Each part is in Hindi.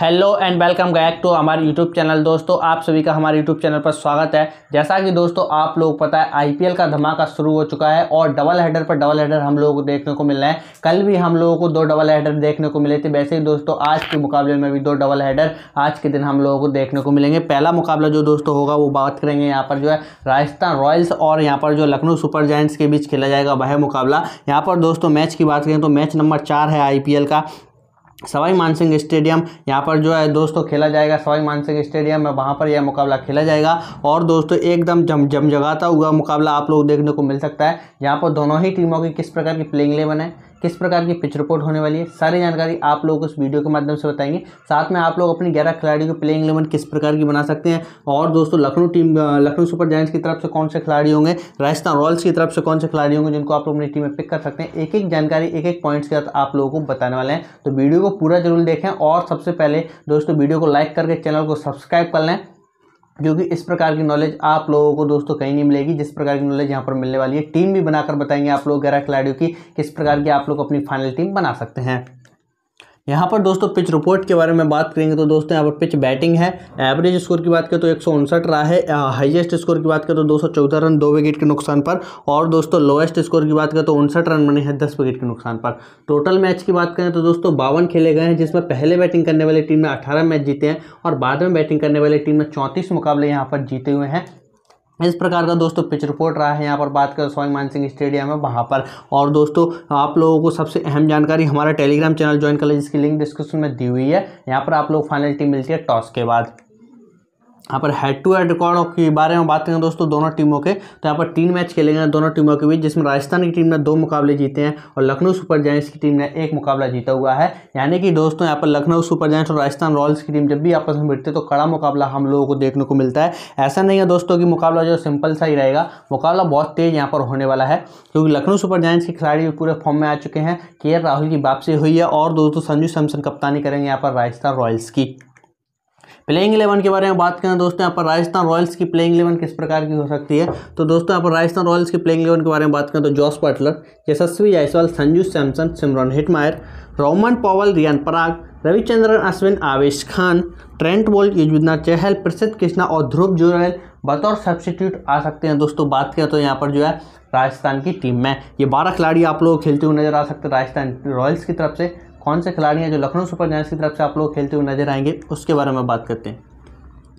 hello and welcome back to हमारे यूट्यूब चैनल दोस्तों आप सभी का हमारे यूट्यूब चैनल पर स्वागत है जैसा कि दोस्तों आप लोग पता है आईपीएल का धमाका शुरू हो चुका है और डबल हेडर पर डबल हेडर हम लोगों को देखने को मिल रहे हैं कल भी हम लोगों को दो डबल हेडर देखने को मिले थे वैसे ही दोस्तों आज के मुकाबले में भी दो डबल हेडर आज के दिन हम लोगों को देखने को मिलेंगे पहला मुकाबला जो दोस्तों होगा वो बात करेंगे यहाँ पर जो है राजस्थान रॉयल्स और यहाँ पर जो लखनऊ सुपर जायंट्स के बीच खेला जाएगा वह मुकाबला यहाँ पर दोस्तों मैच की बात करें तो मैच नंबर चार है आई का सवाई मानसिंह स्टेडियम यहाँ पर जो है दोस्तों खेला जाएगा सवाई मानसिंह स्टेडियम में वहाँ पर यह मुकाबला खेला जाएगा और दोस्तों एकदम जम जमजगाता हुआ मुकाबला आप लोग देखने को मिल सकता है यहाँ पर दोनों ही टीमों की किस प्रकार की प्लेइंग इलेवन है किस प्रकार की पिच रिपोर्ट होने वाली है सारी जानकारी आप लोग उस वीडियो के माध्यम से बताएंगे साथ में आप लोग अपनी ग्यारह खिलाड़ियों की प्लेइंग इलेवन किस प्रकार की बना सकते हैं और दोस्तों Lucknow team Lucknow Super Giants की तरफ से कौन से खिलाड़ी होंगे राजस्थान रॉयल्स की तरफ से कौन से खिलाड़ी होंगे जिनको आप लोग अपनी टीम में पिक कर सकते हैं एक एक जानकारी एक एक पॉइंट्स के साथ आप लोगों को बताने वाले हैं तो वीडियो को पूरा जरूर देखें और सबसे पहले दोस्तों वीडियो को लाइक करके चैनल को सब्सक्राइब कर लें क्योंकि इस प्रकार की नॉलेज आप लोगों को दोस्तों कहीं नहीं मिलेगी जिस प्रकार की नॉलेज यहाँ पर मिलने वाली है टीम भी बनाकर बताएंगे आप लोग ग्यारह खिलाड़ियों की किस प्रकार की आप लोग अपनी फाइनल टीम बना सकते हैं यहाँ पर दोस्तों पिच रिपोर्ट के बारे में बात करेंगे तो दोस्तों यहाँ पर पिच बैटिंग है एवरेज स्कोर की बात करें तो एक रहा है हाईएस्ट स्कोर की बात करें तो दो रन दो विकेट के नुकसान पर और दोस्तों लोएस्ट स्कोर की बात करें तो उनसठ रन बने हैं दस विकेट के नुकसान पर टोटल मैच की बात करें तो दोस्तों बावन खेले गए हैं जिसमें पहले बैटिंग करने वाली टीम में अठारह मैच जीते हैं और बाद में बैटिंग करने वाली टीम में चौंतीस मुकाबले यहाँ पर जीते हुए हैं इस प्रकार का दोस्तों पिच रिपोर्ट रहा है यहाँ पर बात करें मान मानसिंह स्टेडियम है वहाँ पर और दोस्तों आप लोगों को सबसे अहम जानकारी हमारा टेलीग्राम चैनल ज्वाइन कर लें जिसकी लिंक डिस्क्रिप्शन में दी हुई है यहाँ पर आप लोग फाइनल टीम मिलती है टॉस के बाद यहाँ पर हेड टू हेड रिकॉर्ड के बारे में बात करें दोस्तों दोनों टीमों के तो यहाँ पर तीन मैच खेले गए दोनों टीमों के बीच जिसमें राजस्थान की टीम ने दो मुकाबले जीते हैं और लखनऊ सुपर जायंट्स की टीम ने एक मुकाबला जीता हुआ है यानी कि दोस्तों यहाँ पर लखनऊ सुपर जायंट्स और राजस्थान रॉयल्स की टीम जब भी आपस में भिड़ते तो कड़ा मुकाबला हम लोगों को देखने को मिलता है ऐसा नहीं है दोस्तों की मुकाबला जो सिंपल सा ही रहेगा मुकाबला बहुत तेज यहाँ पर होने वाला है क्योंकि लखनऊ सुपर जायंट्स के खिलाड़ी पूरे फॉर्म में आ चुके हैं के राहुल की वापसी हुई है और दोस्तों संजू सैमसन कप्तानी करेंगे यहाँ पर राजस्थान रॉयल्स की प्लेइंग इलेवन के बारे में बात करें दोस्तों यहाँ पर राजस्थान रॉयल्स की प्लेइंग इलेवन किस प्रकार की हो सकती है तो दोस्तों यहाँ पर राजस्थान रॉयल्स की प्लेइंग इलेवन के बारे में बात करें तो Jos Buttler Yashasvi Jaiswal Sanju Samson Shimron Hetmyer Rovman Powell Riyan Parag Ravichandran Ashwin Avesh Khan Trent Boult Yuzvendra Chahal Prasidh Krishna और ध्रुव जुरैल बतौर सब्सटीट्यूट आ सकते हैं दोस्तों बात करें तो यहाँ पर जो है राजस्थान की टीम में ये बारह खिलाड़ी आप लोग खेलते हुए नजर आ सकते हैं राजस्थान रॉयल्स की तरफ से कौन से खिलाड़ी हैं जो लखनऊ सुपर जायंट्स की तरफ से आप लोग खेलते हुए नजर आएंगे उसके बारे में बात करते हैं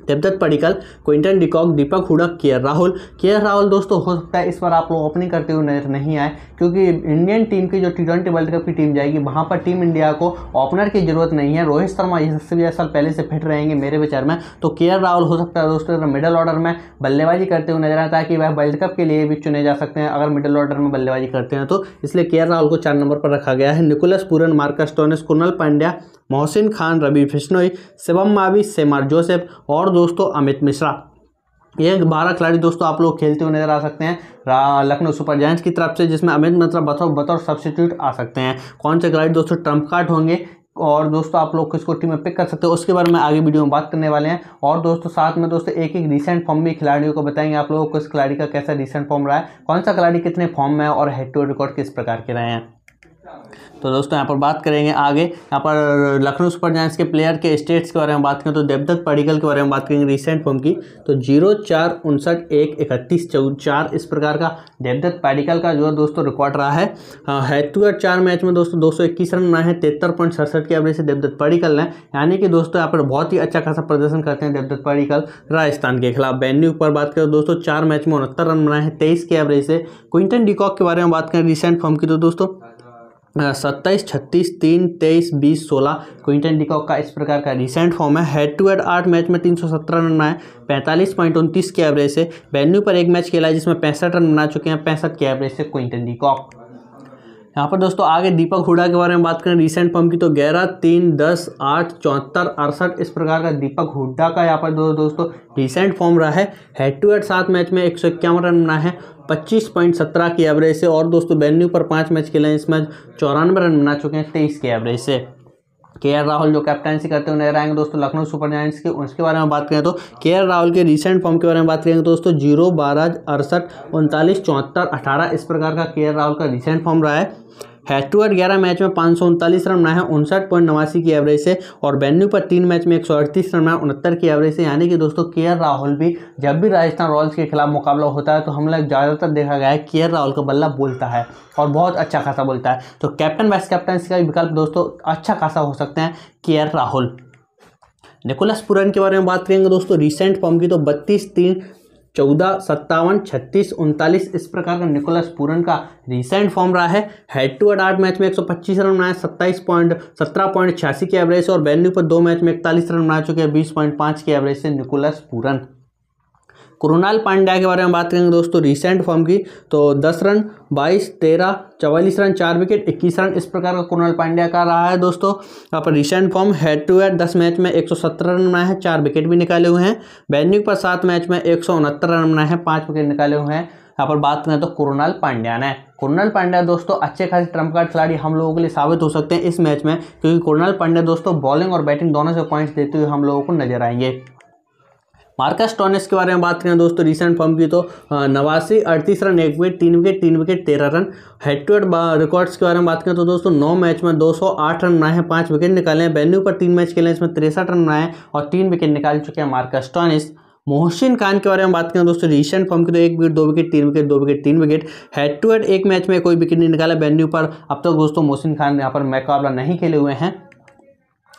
देवदत्त पडिकल क्विंटन डिकॉक दीपक हुडक के राहुल के राहुल दोस्तों हो सकता है इस बार आप लोग ओपनिंग करते हुए नजर नहीं आए क्योंकि इंडियन टीम की जो टी ट्वेंटी वर्ल्ड कप की टीम जाएगी वहाँ पर टीम इंडिया को ओपनर की जरूरत नहीं है रोहित शर्मा ये सबसे ज़्यादा साल पहले से फिट रहेंगे मेरे विचार में तो के राहुल हो सकता है दोस्तों मिडल ऑर्डर में बल्लेबाजी करते हुए नजर आता है कि वह वर्ल्ड कप के लिए भी चुने जा सकते हैं अगर मिडल ऑर्डर में बल्लेबाजी करते हैं तो इसलिए के राहुल को चार नंबर पर रखा गया है Nicholas Pooran Marcus Stoinis Krunal Pandya Mohsin Khan Ravi Bishnoi Shivam Mavi Shamar Joseph और दोस्तों अमित मिश्रा ये बारह खिलाड़ी दोस्तों आप लोग खेलते हुए नजर आ सकते हैं लखनऊ सुपर जायंट्स की तरफ से जिसमें अमित मिश्रा बतौर बतौर सब्सिट्यूट आ सकते हैं कौन से खिलाड़ी दोस्तों ट्रंप कार्ड होंगे और दोस्तों आप लोग किसको टीम में पिक कर सकते हो उसके बारे में आगे वीडियो में बात करने वाले हैं और दोस्तों साथ में दोस्तों एक एक रिसेंट फॉर्म भी खिलाड़ियों को बताएंगे आप लोगों को किस खिलाड़ी का कैसा रिसेंट फॉर्म रहा है कौन सा खिलाड़ी कितने फॉर्म में है और हेड टू रिकॉर्ड किस प्रकार के रहे हैं तो दोस्तों यहाँ पर बात करेंगे आगे यहाँ पर लखनऊ सुपर जायंट्स के प्लेयर के स्टेट्स के बारे में बात करें तो देवदत्त पडिकल के बारे में बात करेंगे रिसेंट फॉर्म की तो जीरो चार उनसठ एक इकतीस चौदह चार इस प्रकार का देवदत्त पडिकल का जो है दोस्तों रिकॉर्ड रहा है हाँ, हैतुअर चार मैच में दोस्तों दो रन बनाए हैं तिहत्तर पॉइंट सड़सठ के एवरेज से देवदत्त पडिकल ने यानी कि दोस्तों यहाँ पर बहुत ही अच्छा खासा प्रदर्शन करते हैं देवदत्त पडिकल राजस्थान के खिलाफ वेन्यू पर बात करें तो दोस्तों चार मैच में उनहत्तर रन बनाए हैं तेईस के एवरेज से क्विंटन डिकॉक के बारे में बात करें रिसेंट फॉर्म की तो दोस्तों सत्ताईस छत्तीस तीन तेईस बीस सोलह क्विंटन डिकॉक का इस प्रकार का रिसेंट फॉर्म है हेड टू हेड आठ मैच में तीन सौ सत्रह रन बनाए पैंतालीस पॉइंट उनतीस के एवरेज से वेन्यू पर एक मैच खेला है जिसमें पैंसठ रन बना चुके हैं पैंसठ के एवरेज से क्विंटन डिकॉक यहाँ पर दोस्तों आगे दीपक हुडा के बारे में बात करें रिसेंट फॉर्म की तो ग्यारह तीन दस आठ चौहत्तर अड़सठ इस प्रकार का दीपक हुडा का यहाँ पर दो दोस्तों रिसेंट फॉर्म रहा है हेड टू हेड सात मैच में एक सौ इक्यावन रन बना है पच्चीस पॉइंट सत्रह की एवरेज से और दोस्तों बेन्यू पर पाँच मैच खेले हैं इस मैच चौरानवे रन बना चुके हैं तेईस के एवरेज से के आर राहुल जो कैप्टनसी करते हुए नजर आएंगे दोस्तों लखनऊ सुपर जायंट्स के उसके बारे में बात करें तो के एल राहुल के रिसेंट फॉर्म के बारे में बात करेंगे दोस्तों जीरो बारह अड़सठ उनतालीस चौहत्तर अठारह इस प्रकार का के आर राहुल का रिसेंट फॉर्म रहा है हैट्रुअर ग्यारह मैच में पाँच सौ उनतालीस रन बनाए हैं उनसठ पॉइंट नवासी की एवरेज से और बेन्यू पर तीन मैच में एक सौ अड़तीस रन बनाए उनहत्तर की एवरेज से यानी कि दोस्तों के राहुल भी जब भी राजस्थान रॉयल्स के खिलाफ मुकाबला होता है तो हम लोग ज़्यादातर देखा गया है के राहुल का बल्ला बोलता है और बहुत अच्छा खासा बोलता है तो कैप्टन वाइस कैप्टन का विकल्प दोस्तों अच्छा खासा हो सकते हैं के राहुल निकोलस पुरन के बारे में बात करेंगे दोस्तों रिसेंट फॉर्म की तो बत्तीस तीन चौदह सत्तावन छत्तीस उनतालीस इस प्रकार का निकोलस पूरन का रिसेंट फॉर्म रहा है हेड टू हेड आठ मैच में 125 रन बनाए 27 पॉइंट सत्रह पॉइंट छियासी के एवरेज और वेन्यू पर दो मैच में इकतालीस रन बना चुके हैं बीस पॉइंट पाँच के एवरेज से निकोलस पूरन कृणाल पांड्या के बारे में बात करेंगे दोस्तों रिसेंट फॉर्म की तो 10 रन 22, 13, चवालीस रन चार विकेट 21 रन इस प्रकार का कृणाल पांड्या का रहा है दोस्तों यहाँ पर recent form head to head 10 match में 117 रन बनाए हैं चार विकेट भी निकाले हुए हैं बैनिंग पर सात मैच में एक रन बनाए हैं पाँच विकेट निकाले हुए हैं यहाँ पर बात करें तो कुरनाल पांड्या ने कुरुणाल पांड्या दोस्तों अच्छे खासे ट्रम्प कार्ड खिलाड़ी हम लोगों के लिए साबित हो सकते हैं इस मैच में क्योंकि कुरुणाल पांड्या दोस्तों बॉलिंग और बैटिंग दोनों से पॉइंट्स देते हुए हम लोगों को नजर आएंगे मार्कस टॉनिस के बारे में बात करें दोस्तों रिसेंट फॉर्म की तो नवासी अड़तीस रन एक विकेट तीन विकेट तीन विकेट तेरह रन हेड टू हेड रिकॉर्ड्स के बारे में बात करें तो दोस्तों नौ मैच में 208 रन बनाए हैं पाँच विकेट निकाले हैं वेन्यू पर तीन मैच खेले इसमें तिरसठ रन बनाए और तीन विकेट निकाल चुके हैं मार्कस टॉनिस मोहसिन खान के बारे में बात करें दोस्तों रिसेंट फॉर्म की तो एक विकेट दो विकेट तीन विकेट दो विकेट तीन विकेट हेड टू हेड एक मैच में कोई विकेट नहीं निकाला बैन्यू पर अब तक दोस्तों मोहसिन खान यहाँ पर मुकाबला नहीं खेले हुए हैं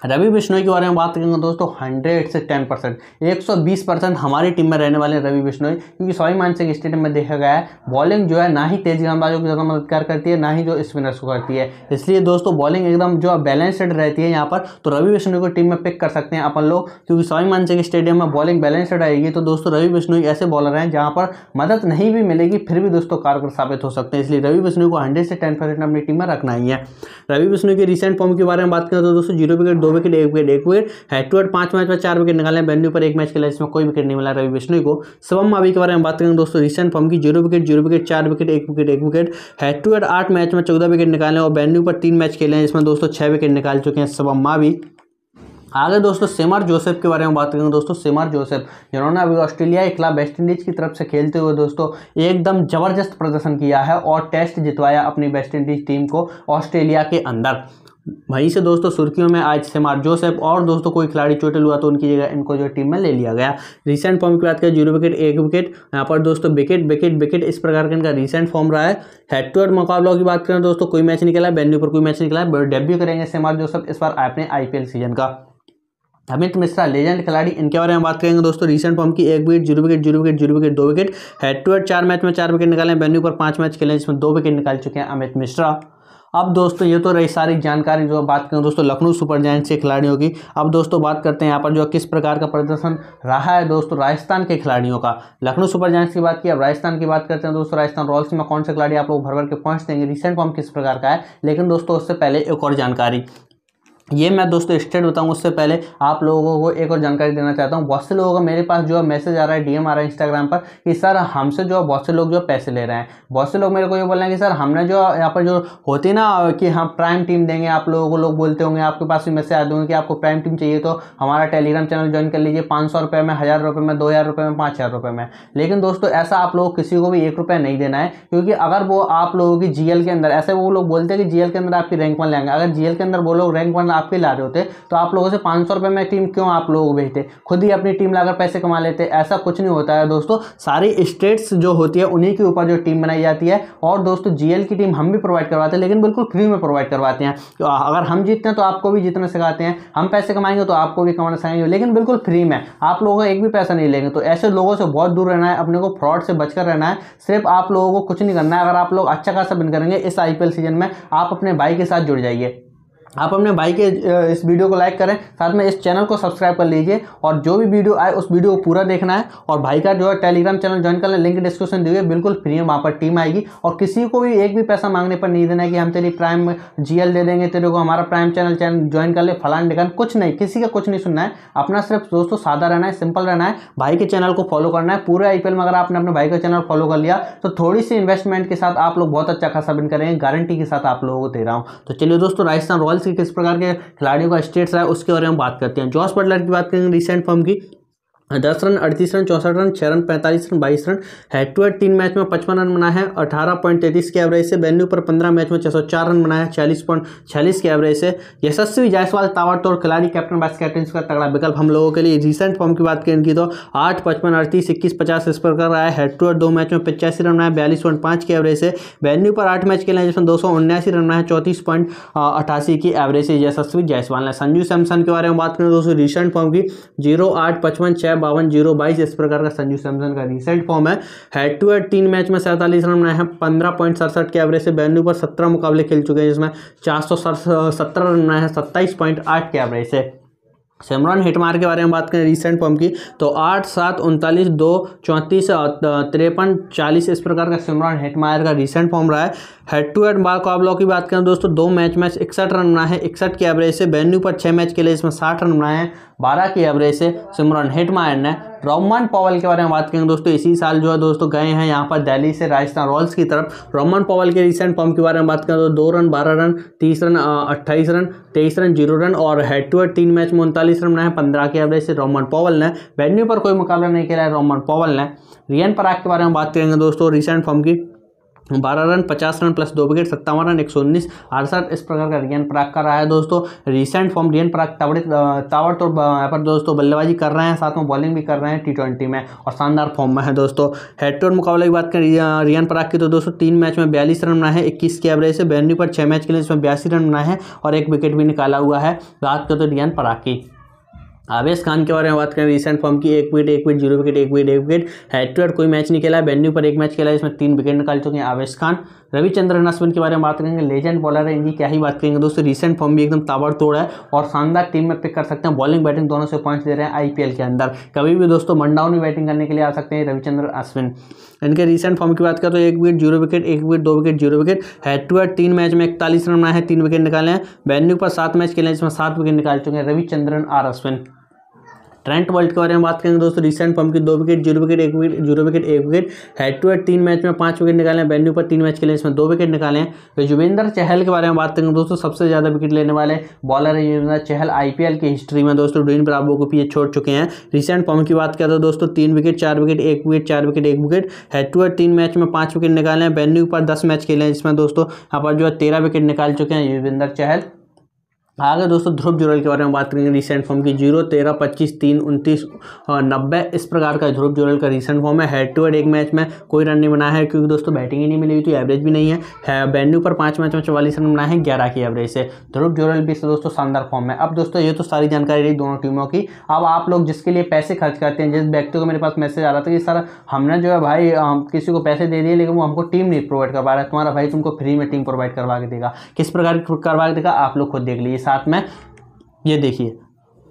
रवि बिश्नोई के बारे में बात करेंगे दोस्तों 100 से 10 परसेंट एक परसेंट हमारी टीम में रहने वाले रवि बिश्नोई क्योंकि सॉरी मानसिक स्टेडियम में देखा गया है बॉलिंग जो है ना ही तेज गेंदबाजों को ज़्यादा मददगार करती है ना ही जो स्पिनर्स को करती है इसलिए दोस्तों बॉलिंग एकदम जो बैलेंसड रहती है यहाँ पर तो रवि बिश्नोई को टीम में पिक कर सकते हैं अपन लोग क्योंकि सॉरी मानसिक स्टेडियम में बॉलिंग बैलेंसड रहेगी तो दोस्तों रवि बिश्नोई ऐसे बॉलर हैं जहाँ पर मदद नहीं भी मिलेगी फिर भी दोस्तों कारगर साबित हो सकते हैं इसलिए रवि बिश्नोई को हंड्रेड से टेन अपनी टीम में रखना ही है रवि बिश्नोई के रिसेंट फॉर्म के बारे में बात करें तो दोस्तों जीरो विकेट दो विकेट एक विकेट एक विकेट है टू एट पांच मैच में चार विकेट निकाले वेन्यू पर एक मैच खेला जिसमें कोई विकेट नहीं मिला रवि बिश्नोई को शुभम अभी के बारे में बात करेंगे दोस्तों रिसेंट फॉर्म की जीरो विकेट जीरो विकेट चार विकेट एक विकेट एक विकेट है टू एट आठ मैच में चौदह विकेट निकाले और वेन्यू पर तीन मैच खेले हैं जिसमें दोस्तों छह विकेट निकाल चुके हैं शुभम मावी आगे दोस्तों सेमर जोसेफ के बारे में बात करेंगे दोस्तों सेमर जोसेफ जिन्होंने अभी ऑस्ट्रेलिया के खिलाफ वेस्टइंडीज की तरफ से खेलते हुए दोस्तों एकदम जबरदस्त प्रदर्शन किया है और टेस्ट जितवाया अपनी वेस्टइंडीज टीम को ऑस्ट्रेलिया के अंदर वहीं से दोस्तों सुर्खियों में आज सेमार जोसेफ और दोस्तों कोई खिलाड़ी चोटिल हुआ तो उनकी जगह इनको जो टीम में ले लिया गया रिसेंट फॉर्म की बात करें जीरो विकेट एक विकेट यहाँ पर दोस्तों विकेट विकेट विकेट इस प्रकार का इनका रिसेंट फॉर्म रहा है हेड टू हेड मुकाबला की बात करें दोस्तों कोई मैच निकला है बेन्यू पर कोई मैच निकला है डेब्यू करेंगे सेमार जोसेफ इस बार अपने आईपीएल सीजन का अमित मिश्रा लेजेंड खिलाड़ी इनके बारे में बात करेंगे दोस्तों रिसेंट फॉर्म की एक wicket zero wicket zero wicket zero wicket दो विकेट हेड टू हेड चार मैच में चार विकेट निकाले बेन्यू पर पांच मैच खेले जिसमें दो विकेट निकाल चुके हैं अमित मिश्रा अब दोस्तों ये तो रही सारी जानकारी जो बात करें दोस्तों लखनऊ सुपर जायंट्स के खिलाड़ियों की अब दोस्तों बात करते हैं यहाँ पर जो किस प्रकार का प्रदर्शन रहा है दोस्तों राजस्थान के खिलाड़ियों का लखनऊ सुपर जायंट्स की बात की अब राजस्थान की बात करते हैं दोस्तों राजस्थान रॉयल्स में कौन से खिलाड़ी आप लोग भर भर के पहुँच देंगे रिसेंट फॉर्म किस प्रकार का है लेकिन दोस्तों उससे पहले एक और जानकारी ये मैं दोस्तों स्टेट बताऊँ उससे पहले आप लोगों को एक और जानकारी देना चाहता हूँ बहुत से लोगों का मेरे पास जो है मैसेज आ रहा है डीएम आ रहा है इंस्टाग्राम पर कि सर हमसे जो है बहुत से लोग जो पैसे ले रहे हैं बहुत से लोग मेरे को ये बोल रहे हैं कि सर हमने जो यहाँ पर जो होती ना कि हम प्राइम टीम देंगे आप लोगों को लोग बोलते होंगे आपके पास भी मैसेज आ दूंगे कि आपको प्राइम टीम चाहिए तो हमारा टेलीग्राम चैनल ज्वाइन कर लीजिए पाँच सौ रुपये में हज़ार रुपये में दो हज़ार रुपये में पाँच हज़ार रुपये में लेकिन दोस्तों ऐसा आप लोग किसी को भी एक नहीं देना है क्योंकि अगर वो आप लोगों की जी के अंदर ऐसे वो लोग बोलते हैं कि जी के अंदर आपकी रैंक वन लेंगे अगर जी के अंदर वो लोग रैंक वन आपके ला रहे होते तो आप लोगों से पाँच सौ में टीम क्यों आप लोग भेजते खुद ही अपनी टीम लाकर पैसे कमा लेते ऐसा कुछ नहीं होता है दोस्तों सारी स्टेट्स जो होती है उन्हीं के ऊपर जो टीम बनाई जाती है और दोस्तों जीएल की टीम हम भी प्रोवाइड करवाते हैं लेकिन बिल्कुल फ्री में प्रोवाइड करवाते हैं तो अगर हम जीतते हैं तो आपको भी जीतना सिखाते हैं हम पैसे कमाएंगे तो आपको भी कमाना सिखाएंगे लेकिन बिल्कुल फ्री में आप लोगों का एक भी पैसा नहीं लेंगे तो ऐसे लोगों से बहुत दूर रहना है अपने को फ्रॉड से बचकर रहना है सिर्फ आप लोगों को कुछ नहीं करना है अगर आप लोग अच्छा खासा बिन करेंगे इस आईपीएल सीजन में आप अपने भाई के साथ जुड़ जाइए आप अपने भाई के इस वीडियो को लाइक करें साथ में इस चैनल को सब्सक्राइब कर लीजिए और जो भी वीडियो आए उस वीडियो को पूरा देखना है और भाई का जो है टेलीग्राम चैनल ज्वाइन कर लें लिंक डिस्क्रिप्शन दी हुई बिल्कुल फ्री है वहाँ पर टीम आएगी और किसी को भी एक भी पैसा मांगने पर नहीं देना है कि हम तेरी प्राइम जी दे देंगे तेरे को हमारा प्राइम चैनल चैनल ज्वाइन कर ले फलान डिकान कुछ नहीं किसी का कुछ नहीं सुनना है अपना सिर्फ दोस्तों सादा रहना है सिंपल रहना है भाई के चैनल को फॉलो करना है पूरे आई में अगर आपने अपने भाई का चैनल फॉलो कर लिया तो थोड़ी सी इन्वेस्टमेंट के साथ आप लोग बहुत अच्छा खासा बिन करेंगे गारंटी के साथ आप लोगों को दे रहा हूँ तो चलिए दोस्तों राजस्थान रॉयल्स के किस प्रकार के खिलाड़ियों का स्टेट्स रहा है उसके बारे में बात करते हैं जॉस बटलर की बात करेंगे रिसेंट फॉर्म की दस रन अड़तीस रन चौंसठ रन छः रन पैंतालीस रन बाईस रन हेड टू हेड तीन मैच में पचपन रन बनाया है अठारह पॉइंट तैतीस के एवरेज से बैन्यू पर पंद्रह मैच में छः सौ चार रन बनाया है छियालीस पॉइंट छियालीस के एवरेज से यशस्वी जायसवाल तावातोड़ खिलाड़ी कैप्टन वाइस कैप्टन का तगड़ा विकल्प हम लोगों के लिए रिसेंट फॉर्म की बात करें इनकी तो आठ पचपन अड़तीस इक्कीस पचास इस पर कर रहा है हेड टू हेड दो मैच में पचासी रन बनाया बयालीस पॉइंट पाँच के एवरेज से बेन्यू पर आठ मैच खेले हैं जिसमें दो सौ उन्यासी रन बनाए चौंतीस पॉइंट अठासी की एवरेज से यशस्वी जायसवाल ने संजू सैमसन के बारे में बात करें दोस्तों रिसेंट फॉर्म की जीरो आठ पचपन छः है बावन जीरो बाईस इस प्रकार का संजू सैमसन का रिसेंट फॉर्म है हेड टू हेड तीन मैच में सैंतालीस रन बनाए हैं पंद्रह पॉइंट सड़सठ के एवरेज से बैनू पर सत्रह मुकाबले खेल चुके हैं जिसमें चार सौ सत्रह रन बनाए हैं सत्ताईस पॉइंट आठ के एवरेज से सेमरॉन हिटमार के बारे में बात करें रिसेंट फॉर्म की तो आठ सात उनतालीस दो चौंतीस तिरपन चालीस इस प्रकार का सेमरॉन हिटमायर का रिसेंट फॉर्म रहा है हेड टू हेड मुकाबलों की बात करें दोस्तों दो मैच में इकसठ रन बनाए हैं इकसठ के एवरेज से वेन्यू पर छः मैच के लिए इसमें साठ रन बनाए हैं बारह की एवरेज से सिमरन हेटमायर ने रोमन पॉवल के बारे में बात करेंगे दोस्तों इसी साल जो है दोस्तों गए हैं यहाँ पर दिल्ली से राजस्थान रॉयल्स की तरफ रोमन पॉवल के रिसेंट फॉर्म के बारे में बात करें तो दो रन बारह रन तीस रन अट्ठाईस रन तेईस रन जीरो रन और हेड टू हेड तीन मैच में उनतालीस रन बनाए पंद्रह के एवरेज से रोमन पॉवल ने वेन्यू पर कोई मुकाबला नहीं किया है रोमन पॉवल ने रियन पराग के बारे में बात करेंगे दोस्तों रिसेंट फॉर्म की बारह रन पचास रन प्लस दो विकेट सत्तावन रन एक सौ उन्नीस अड़सठ इस प्रकार का रियन पराग का रहा है दोस्तों रिसेंट फॉर्म रियन पराग तावड़े तावड़ तो यहाँ पर दोस्तों बल्लेबाजी कर रहे हैं साथ में बॉलिंग भी कर रहे हैं टी ट्वेंटी में और शानदार फॉर्म में है दोस्तों हेड टू मुकाबले की बात करें रियन पराग की तो दोस्तों तीन मैच में बयालीस रन बनाए हैं इक्कीस के एवरेज से बैनरी पर छः मैच के लिए इसमें बयासी रन बनाए हैं और एक विकेट भी निकाला हुआ है बात करें तो रियन पराग की आवेश खान के बारे में बात करें रिसेंट फॉर्म की एक विकेट एक विकेट जीरो विकेट एक विकेट एक विकेट हेड टू हेड कोई मैच नहीं खेला वेन्यू पर एक मैच खेला इसमें तीन विकेट निकाल चुके हैं आवेश खान रविचंद्रन अश्विन के बारे में बात करेंगे लेजेंड बॉलर है इनकी क्या ही बात करेंगे दोस्तों रिसेंट फॉर्म भी एकदम ताबड़तोड़ है और शानदार टीम में पिक कर सकते हैं बॉलिंग बैटिंग दोनों से पॉइंट्स दे रहे हैं आईपीएल के अंदर कभी भी दोस्तों मंडाउन में बैटिंग करने के लिए आ सकते हैं रविचंद्र अश्विन इनके रिसेंट फॉर्म की बात करें तो एक विकेट जीरो विकेट एक विकेट दो wicket zero wicket head to head तीन मैच में इकतालीस रन बनाए हैं तीन विकेट निकाले हैं वेन्यू पर सात मैच खेले हैं जिसमें सात विकेट निकाल चुके हैं Ravichandran R Ashwin Trent Boult के बारे में बात करेंगे दोस्तों रिसेंट फॉर्म की दो विकेट जीरो विकेट एक विकेट जीरो विकेट एक विकेट हेड टू हेड तीन मैच में पांच विकेट निकाले हैं वेन्यू पर तीन मैच खेले इसमें दो विकेट निकाले हैं युवेंद्र चहल के बारे में बात करेंगे दोस्तों सबसे ज़्यादा विकेट लेने वाले बॉलर है युवेंद्र चहल आईपीएल की हिस्ट्री में दोस्तों ड्रीन ब्रावो को पीछे छोड़ चुके हैं रिसेंट फॉर्म की बात करें तो दोस्तों तीन विकेट चार विकेट एक विकेट चार विकेट एक विकेट हेड टू हेड तीन मैच में पाँच विकेट निकाले हैं वेन्यू पर दस मैच खेले हैं जिसमें दोस्तों यहाँ पर जो है तेरह विकेट निकाल चुके हैं युवेंद्र चहल आगे हाँ, दोस्तों ध्रुव जुरेल के बारे में बात करेंगे रिसेंट फॉर्म की जीरो तेरह पच्चीस तीन उनतीस नब्बे इस प्रकार का ध्रुव जुरेल का रिसेंट फॉर्म है हेड टू हेड एक मैच में कोई रन नहीं बनाया है क्योंकि दोस्तों बैटिंग ही नहीं मिली हुई तो एवरेज भी नहीं है, है पर पाँच मैच में चौवालीस रन बनाए हैं ग्यारह की एवरेज से ध्रुव जुरेल भी दोस्तों शानदार फॉर्म है अब दोस्तों ये तो सारी जानकारी रही दोनों टीमों की अब आप लोग जिसके लिए पैसे खर्च करते हैं जिस व्यक्ति को मेरे पास मैसेज आ रहा था कि सर हमने जो है भाई हम किसी को पैसे दे दिए लेकिन वो हमको टीम नहीं प्रोवाइड करवा रहा है तुम्हारा भाई तुमको फ्री में टीम प्रोवाइड करवा के देगा किस प्रकार करवा के देगा आप लोग खुद देख लीजिए साथ में ये देखिए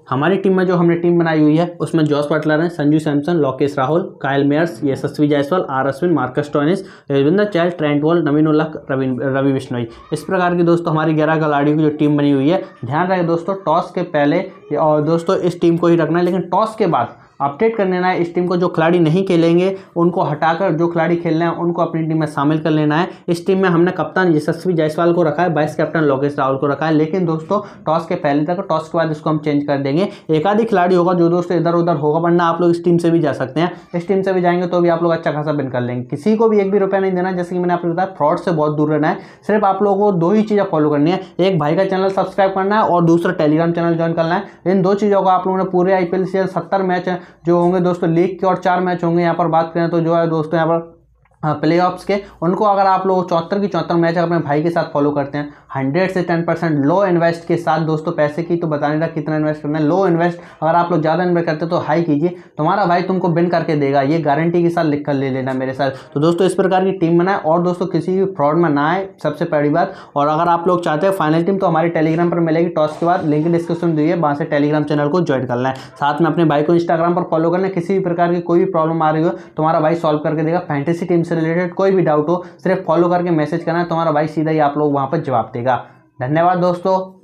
हमारी टीम में जो हमने टीम बनाई हुई है उसमें जॉस बटलर हैं Sanju Samson Lokesh Rahul Kyle Mayers Yashasvi Jaiswal R Ashwin Marcus Stoinis Ravinder Chahal Trent वॉल नवीन उल्लख रवि रवि बिश्नोई इस प्रकार की दोस्तों हमारी ग्यारह खिलाड़ियों की जो टीम बनी हुई है ध्यान रहे दोस्तों टॉस के पहले और दोस्तों इस टीम को ही रखना है लेकिन टॉस के बाद अपडेट कर लेना है इस टीम को जो खिलाड़ी नहीं खेलेंगे उनको हटाकर जो खिलाड़ी खेलना है उनको अपनी टीम में शामिल कर लेना है इस टीम में हमने कप्तान यशस्वी जायसवाल को रखा है वाइस कैप्टन लोकेश राहुल को रखा है लेकिन दोस्तों टॉस के पहले तक टॉस के बाद इसको हम चेंज कर देंगे एक आधी खिलाड़ी होगा जो दोस्तों इधर उधर होगा वरना आप लोग इस टीम से भी जा सकते हैं इस टीम से भी जाएंगे तो भी आप लोग अच्छा खासा बिन कर लेंगे किसी को भी एक भी रुपया नहीं देना जैसे कि मैंने आपको बताया फ्रॉड से बहुत दूर रहना है सिर्फ आप लोगों को दो ही चीज़ें फॉलो करनी है एक भाई का चैनल सब्सक्राइब करना है और दूसरा टेलीग्राम चैनल ज्वाइन करना है इन दो चीज़ों को आप लोगों ने पूरे आई पी सीजन सत्तर मैच जो होंगे दोस्तों लीग के और चार मैच होंगे यहाँ पर बात करें तो जो है दोस्तों यहाँ पर प्ले हाँ, ऑफ्स के उनको अगर आप लोग चौहत्तर की चौहत्तर मैच अपने भाई के साथ फॉलो करते हैं हंड्रेड से टेन परसेंट लो इन्वेस्ट के साथ दोस्तों पैसे की तो बताने का कितना इन्वेस्ट करना है लो इन्वेस्ट अगर आप लोग ज़्यादा इन्वेस्ट करते हैं तो हाई कीजिए तुम्हारा भाई तुमको बिन करके देगा ये गारंटी के साथ लिख कर ले लेना मेरे साथ तो दोस्तों इस प्रकार की टीम बनाए और दोस्तों किसी भी फ्रॉड में ना आए सबसे पहली बात और अगर आप लोग चाहते हैं फाइनल टीम तो हमारे टेलीग्राम पर मिलेगी टॉस के बाद लिंक डिस्क्रिप्शन है वहाँ से टेलीग्राम चैनल को ज्वाइन करना है साथ में अपने भाई को इंस्टाग्राम पर फॉलो करना किसी भी प्रकार की कोई भी प्रॉब्लम आ रही हो तुम्हारा भाई सॉल्व करके देगा फैंटेसी टीम से रिलेटेड कोई भी डाउट हो सिर्फ फॉलो करके मैसेज करना है तुम्हारा तो भाई सीधा ही आप लोग वहाँ पर जवाब देगा धन्यवाद दोस्तों